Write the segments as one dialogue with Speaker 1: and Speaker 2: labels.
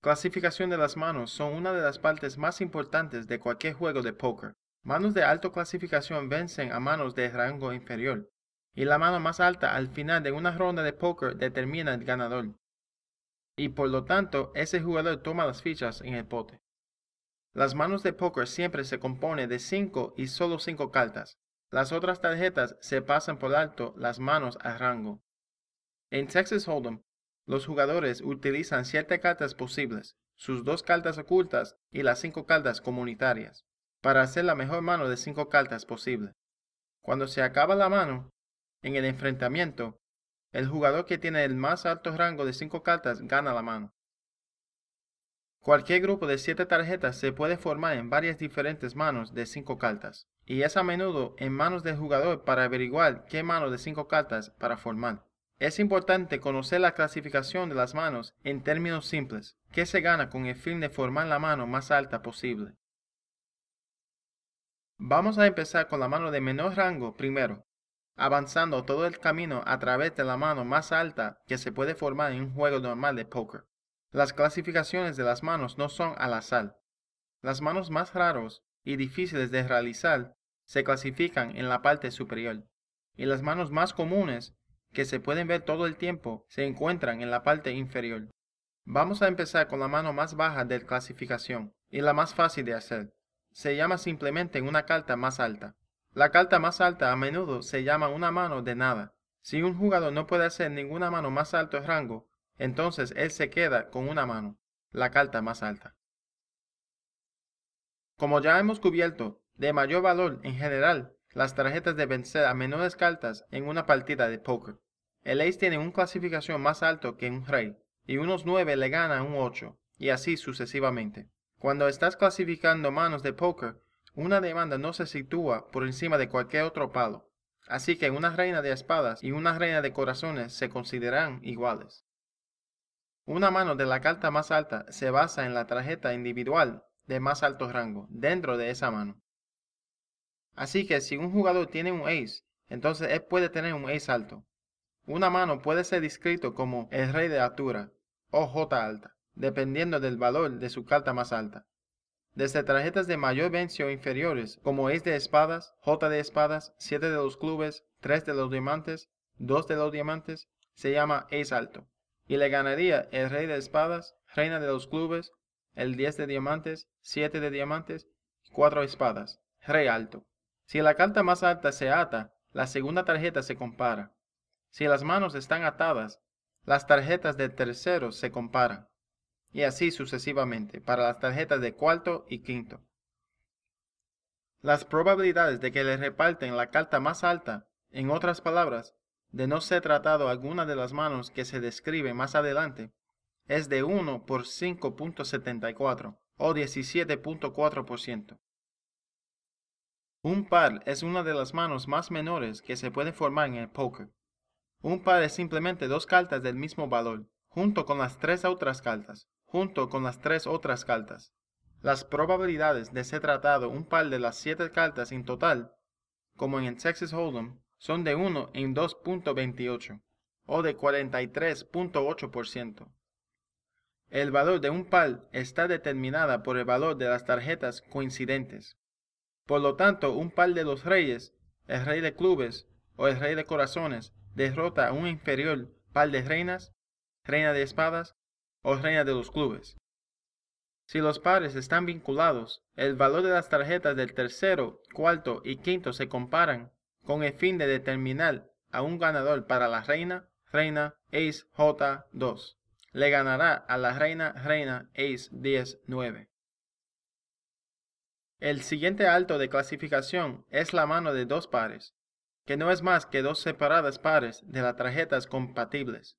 Speaker 1: Clasificación de las manos son una de las partes más importantes de cualquier juego de póker. Manos de alto clasificación vencen a manos de rango inferior, y la mano más alta al final de una ronda de póker determina el ganador. Y por lo tanto, ese jugador toma las fichas en el pote. Las manos de póker siempre se compone de 5 y solo 5 cartas. Las otras tarjetas se pasan por alto las manos a rango. En Texas Hold'em, los jugadores utilizan siete cartas posibles, sus dos cartas ocultas y las cinco cartas comunitarias, para hacer la mejor mano de cinco cartas posible. Cuando se acaba la mano, en el enfrentamiento, el jugador que tiene el más alto rango de cinco cartas gana la mano. Cualquier grupo de siete tarjetas se puede formar en varias diferentes manos de cinco cartas, y es a menudo en manos del jugador para averiguar qué mano de cinco cartas para formar. Es importante conocer la clasificación de las manos en términos simples, que se gana con el fin de formar la mano más alta posible. Vamos a empezar con la mano de menor rango primero, avanzando todo el camino a través de la mano más alta que se puede formar en un juego normal de póker. Las clasificaciones de las manos no son al azar. Las manos más raros y difíciles de realizar se clasifican en la parte superior, y las manos más comunes que se pueden ver todo el tiempo, se encuentran en la parte inferior. Vamos a empezar con la mano más baja de clasificación y la más fácil de hacer. Se llama simplemente una carta más alta. La carta más alta a menudo se llama una mano de nada. Si un jugador no puede hacer ninguna mano más alto de rango, entonces él se queda con una mano, la carta más alta. Como ya hemos cubierto, de mayor valor en general las tarjetas de vencer a menores cartas en una partida de poker. El ace tiene una clasificación más alto que un rey, y unos nueve le gana un ocho, y así sucesivamente. Cuando estás clasificando manos de poker, una demanda no se sitúa por encima de cualquier otro palo, así que una reina de espadas y una reina de corazones se consideran iguales. Una mano de la carta más alta se basa en la tarjeta individual de más alto rango dentro de esa mano. Así que si un jugador tiene un ace, entonces él puede tener un ace alto. Una mano puede ser descrito como el rey de altura o J alta, dependiendo del valor de su carta más alta. Desde tarjetas de mayor vencio o inferiores, como ace de espadas, J de espadas, siete de los clubes, tres de los diamantes, dos de los diamantes, se llama ace alto. Y le ganaría el rey de espadas, reina de los clubes, el diez de diamantes, siete de diamantes, 4 espadas, rey alto. Si la carta más alta se ata, la segunda tarjeta se compara. Si las manos están atadas, las tarjetas de tercero se comparan. Y así sucesivamente para las tarjetas de cuarto y quinto. Las probabilidades de que le reparten la carta más alta, en otras palabras, de no ser tratado alguna de las manos que se describe más adelante, es de 1 por 5.74 o 17.4%. Un par es una de las manos más menores que se puede formar en el poker. Un par es simplemente dos cartas del mismo valor, junto con las tres otras cartas, junto con las tres otras cartas. Las probabilidades de ser tratado un par de las siete cartas en total, como en el Texas Hold'em, son de 1 en 2.28, o de 43.8%. El valor de un par está determinada por el valor de las tarjetas coincidentes. Por lo tanto, un par de los reyes, el rey de clubes o el rey de corazones, derrota a un inferior par de reinas, reina de espadas o reina de los clubes. Si los pares están vinculados, el valor de las tarjetas del tercero, cuarto y quinto se comparan con el fin de determinar a un ganador para la reina, reina, ace, j, 2. Le ganará a la reina, reina, ace, 10, 9. El siguiente alto de clasificación es la mano de dos pares, que no es más que dos separadas pares de las tarjetas compatibles.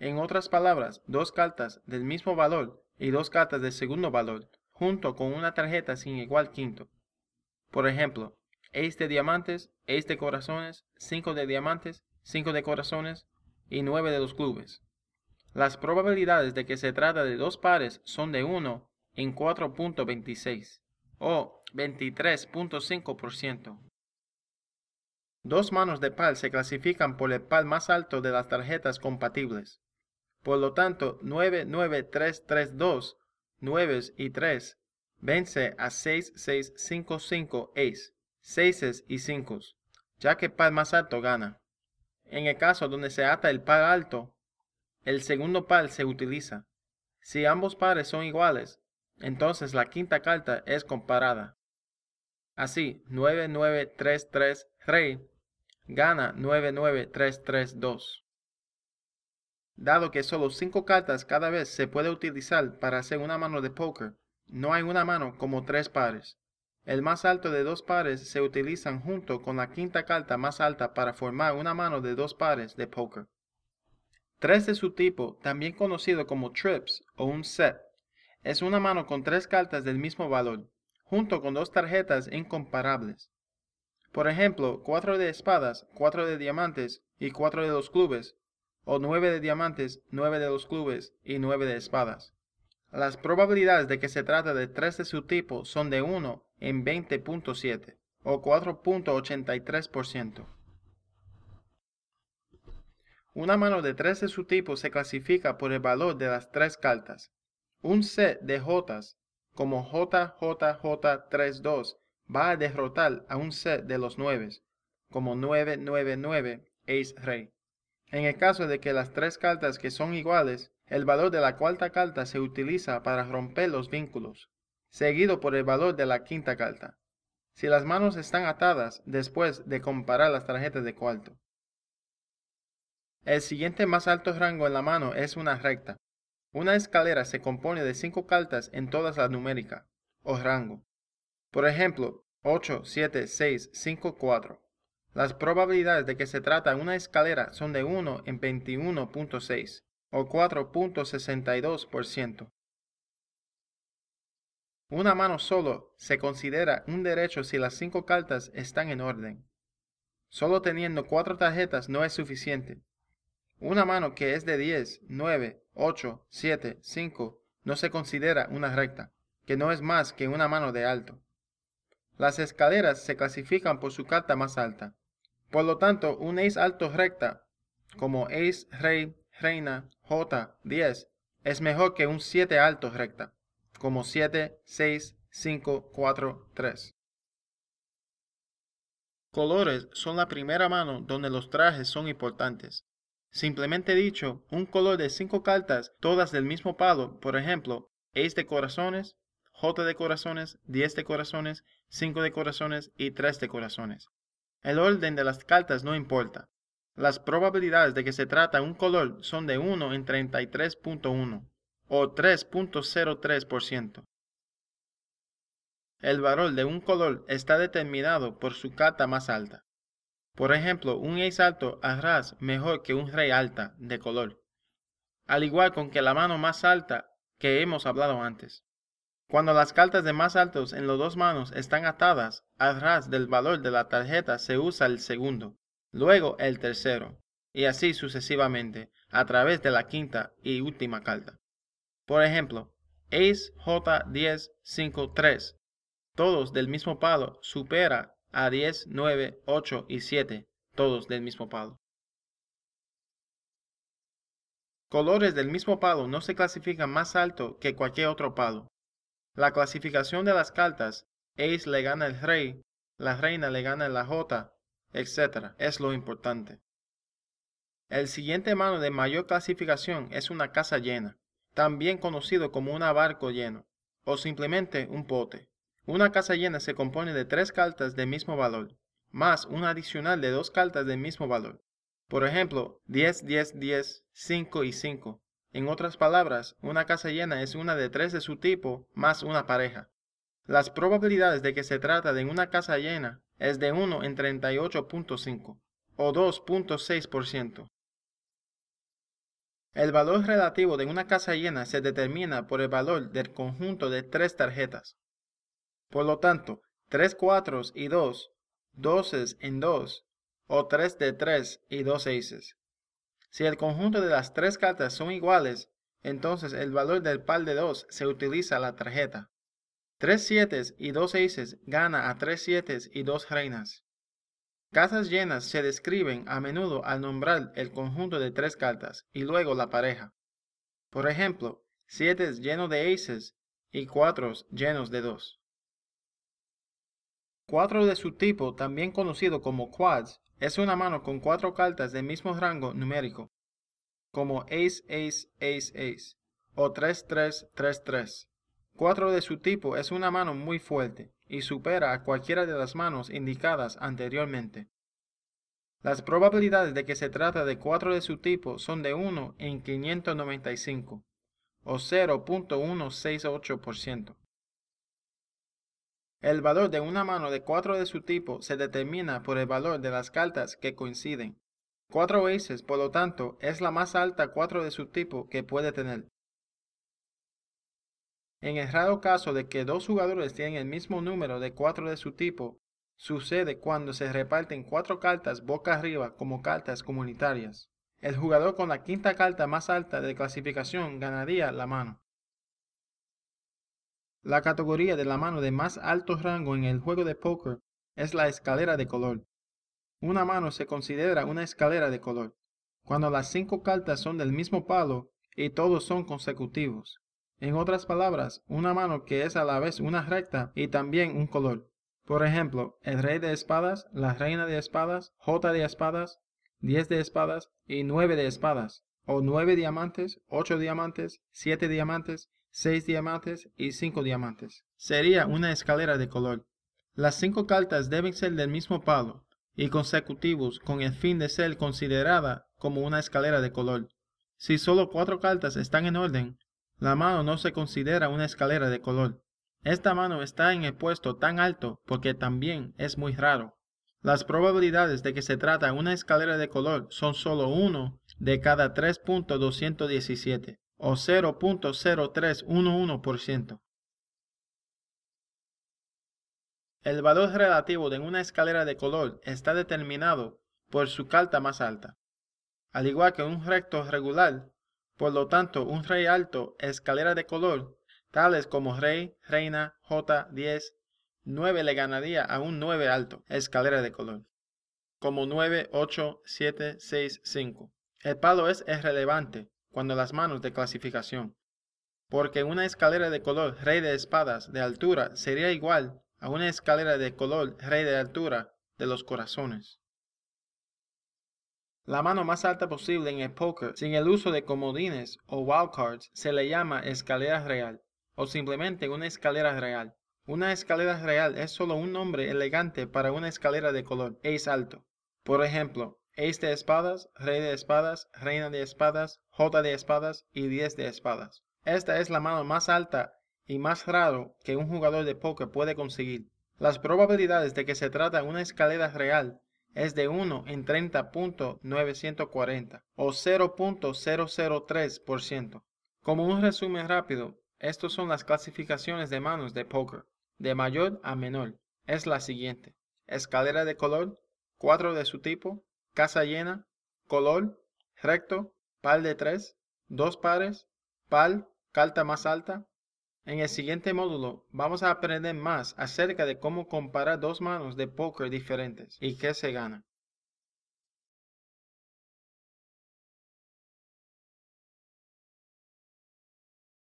Speaker 1: En otras palabras, dos cartas del mismo valor y dos cartas del segundo valor, junto con una tarjeta sin igual quinto. Por ejemplo, ace de diamantes, ace de corazones, 5 de diamantes, cinco de corazones y nueve de los clubes. Las probabilidades de que se trata de dos pares son de 1 en 4.26 o 23.5%. Dos manos de PAL se clasifican por el PAL más alto de las tarjetas compatibles. Por lo tanto, 99332, 9 y 3 vence a 6655 ace, 6 y 5, ya que pal más alto gana. En el caso donde se ata el pal alto, el segundo pal se utiliza. Si ambos pares son iguales, entonces la quinta carta es comparada. Así, 9933 Rey gana 99332. Dado que solo 5 cartas cada vez se puede utilizar para hacer una mano de póker, no hay una mano como tres pares. El más alto de dos pares se utilizan junto con la quinta carta más alta para formar una mano de dos pares de póker. Tres de su tipo, también conocido como trips o un set, es una mano con tres cartas del mismo valor, junto con dos tarjetas incomparables. Por ejemplo, cuatro de espadas, 4 de diamantes y 4 de los clubes, o 9 de diamantes, 9 de los clubes y 9 de espadas. Las probabilidades de que se trata de tres de su tipo son de 1 en 20.7 o 4.83%. Una mano de tres de su tipo se clasifica por el valor de las tres cartas. Un set de J como JJJ32 va a derrotar a un set de los 9 como 999 Ace Rey. En el caso de que las tres cartas que son iguales, el valor de la cuarta carta se utiliza para romper los vínculos, seguido por el valor de la quinta carta. Si las manos están atadas después de comparar las tarjetas de cuarto. El siguiente más alto rango en la mano es una recta, una escalera se compone de cinco cartas en todas las numéricas, o rango. Por ejemplo, 8, 7, 6, 5, 4. Las probabilidades de que se trata una escalera son de 1 en 21.6, o 4.62%. Una mano solo se considera un derecho si las cinco cartas están en orden. Solo teniendo cuatro tarjetas no es suficiente, una mano que es de 10, 9, 8, 7, 5 no se considera una recta, que no es más que una mano de alto. Las escaleras se clasifican por su carta más alta. Por lo tanto, un ace alto recta, como ace, rey, reina, j, 10, es mejor que un 7 alto recta, como 7, 6, 5, 4, 3. Colores son la primera mano donde los trajes son importantes. Simplemente dicho, un color de cinco cartas, todas del mismo palo, por ejemplo, ace de corazones, J de corazones, 10 de corazones, 5 de corazones y 3 de corazones. El orden de las cartas no importa. Las probabilidades de que se trata un color son de 1 en 33.1 o 3.03%. El valor de un color está determinado por su carta más alta. Por ejemplo, un ace alto arras mejor que un rey alta de color, al igual con que la mano más alta que hemos hablado antes. Cuando las cartas de más altos en las dos manos están atadas, a ras del valor de la tarjeta se usa el segundo, luego el tercero, y así sucesivamente, a través de la quinta y última carta. Por ejemplo, Ace J10 5 3, todos del mismo palo, supera a 10, 9, 8 y 7, todos del mismo palo. Colores del mismo palo no se clasifican más alto que cualquier otro palo. La clasificación de las cartas, Ace le gana el rey, la reina le gana la jota, etc. es lo importante. El siguiente mano de mayor clasificación es una casa llena, también conocido como un barco lleno, o simplemente un pote. Una casa llena se compone de tres cartas de mismo valor, más una adicional de dos cartas de mismo valor. Por ejemplo, 10, 10, 10, 5 y 5. En otras palabras, una casa llena es una de tres de su tipo más una pareja. Las probabilidades de que se trata de una casa llena es de 1 en 38.5 o 2.6%. El valor relativo de una casa llena se determina por el valor del conjunto de tres tarjetas. Por lo tanto, 3 4 y 2, 12 en 2, o 3 de 3 y 2 aces. Si el conjunto de las tres cartas son iguales, entonces el valor del par de 2 se utiliza la tarjeta. 3 7 y 2 aces gana a 3 7 y 2 reinas. Casas llenas se describen a menudo al nombrar el conjunto de tres cartas y luego la pareja. Por ejemplo, 7 lleno de aces y 4 llenos de 2. Cuatro de su tipo, también conocido como quads, es una mano con cuatro cartas del mismo rango numérico, como Ace, Ace, Ace, Ace o 3333. Cuatro de su tipo es una mano muy fuerte y supera a cualquiera de las manos indicadas anteriormente. Las probabilidades de que se trata de cuatro de su tipo son de 1 en 595, o 0.168%. El valor de una mano de cuatro de su tipo se determina por el valor de las cartas que coinciden. Cuatro veces, por lo tanto, es la más alta cuatro de su tipo que puede tener. En el raro caso de que dos jugadores tienen el mismo número de cuatro de su tipo, sucede cuando se reparten cuatro cartas boca arriba como cartas comunitarias. El jugador con la quinta carta más alta de clasificación ganaría la mano. La categoría de la mano de más alto rango en el juego de póker es la escalera de color. Una mano se considera una escalera de color cuando las cinco cartas son del mismo palo y todos son consecutivos. En otras palabras, una mano que es a la vez una recta y también un color. Por ejemplo, el rey de espadas, la reina de espadas, jota de espadas, diez de espadas y nueve de espadas, o nueve diamantes, ocho diamantes, siete diamantes, 6 diamantes y cinco diamantes. Sería una escalera de color. Las cinco cartas deben ser del mismo palo y consecutivos con el fin de ser considerada como una escalera de color. Si solo cuatro cartas están en orden, la mano no se considera una escalera de color. Esta mano está en el puesto tan alto porque también es muy raro. Las probabilidades de que se trata una escalera de color son solo 1 de cada 3.217 o 0.0311%. El valor relativo de una escalera de color está determinado por su carta más alta, al igual que un recto regular, por lo tanto un rey alto escalera de color, tales como rey, reina, J, 10, 9 le ganaría a un 9 alto escalera de color, como 9, 8, 7, 6, 5. El palo es irrelevante cuando las manos de clasificación, porque una escalera de color rey de espadas de altura sería igual a una escalera de color rey de altura de los corazones. La mano más alta posible en el póker sin el uso de comodines o wildcards se le llama escalera real o simplemente una escalera real. Una escalera real es solo un nombre elegante para una escalera de color ace alto. Por ejemplo, Ace de espadas, rey de espadas, reina de espadas, jota de espadas y 10 de espadas. Esta es la mano más alta y más raro que un jugador de póker puede conseguir. Las probabilidades de que se trata una escalera real es de 1 en 30.940 o 0.003%. Como un resumen rápido, estas son las clasificaciones de manos de póker, de mayor a menor. Es la siguiente. Escalera de color, 4 de su tipo, casa llena, color, recto, par de tres, dos pares, pal, carta más alta. En el siguiente módulo vamos a aprender más acerca de cómo comparar dos manos de póker diferentes y qué se gana.